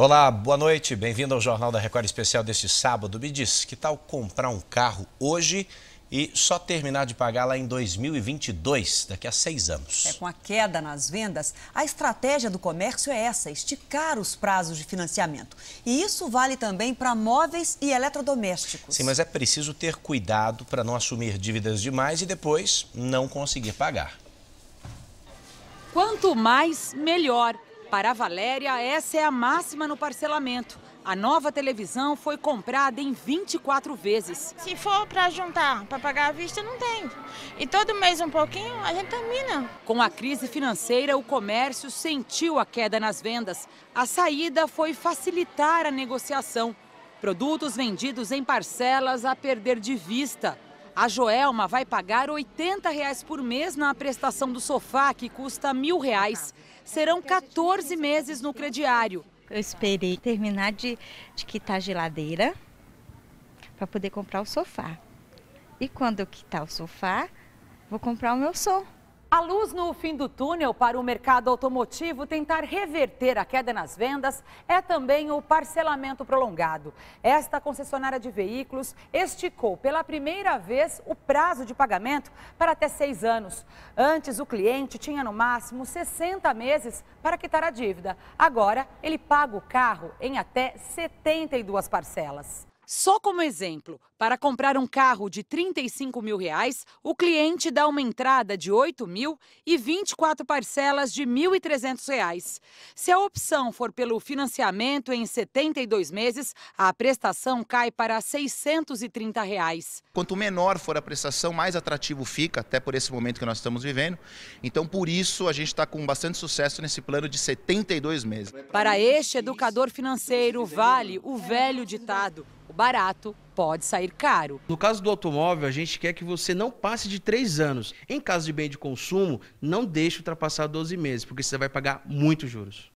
Olá, boa noite. Bem-vindo ao Jornal da Record Especial deste sábado. Me diz, que tal comprar um carro hoje e só terminar de pagar lá em 2022, daqui a seis anos. É, com a queda nas vendas, a estratégia do comércio é essa, esticar os prazos de financiamento. E isso vale também para móveis e eletrodomésticos. Sim, mas é preciso ter cuidado para não assumir dívidas demais e depois não conseguir pagar. Quanto mais, melhor. Para a Valéria, essa é a máxima no parcelamento. A nova televisão foi comprada em 24 vezes. Se for para juntar, para pagar à vista, não tem. E todo mês um pouquinho, a gente termina. Com a crise financeira, o comércio sentiu a queda nas vendas. A saída foi facilitar a negociação. Produtos vendidos em parcelas a perder de vista. A Joelma vai pagar R$ 80 reais por mês na prestação do sofá, que custa R$ 1.000. Serão 14 meses no crediário. Eu esperei terminar de, de quitar a geladeira para poder comprar o sofá. E quando eu quitar o sofá, vou comprar o meu som. A luz no fim do túnel para o mercado automotivo tentar reverter a queda nas vendas é também o parcelamento prolongado. Esta concessionária de veículos esticou pela primeira vez o prazo de pagamento para até seis anos. Antes, o cliente tinha no máximo 60 meses para quitar a dívida. Agora, ele paga o carro em até 72 parcelas. Só como exemplo, para comprar um carro de 35 mil reais, o cliente dá uma entrada de 8 mil e 24 parcelas de 1.300 reais. Se a opção for pelo financiamento em 72 meses, a prestação cai para 630 reais. Quanto menor for a prestação, mais atrativo fica, até por esse momento que nós estamos vivendo. Então, por isso, a gente está com bastante sucesso nesse plano de 72 meses. Para este educador financeiro, vale o velho ditado o barato pode sair caro. No caso do automóvel, a gente quer que você não passe de 3 anos. Em caso de bem de consumo, não deixe ultrapassar 12 meses, porque você vai pagar muitos juros.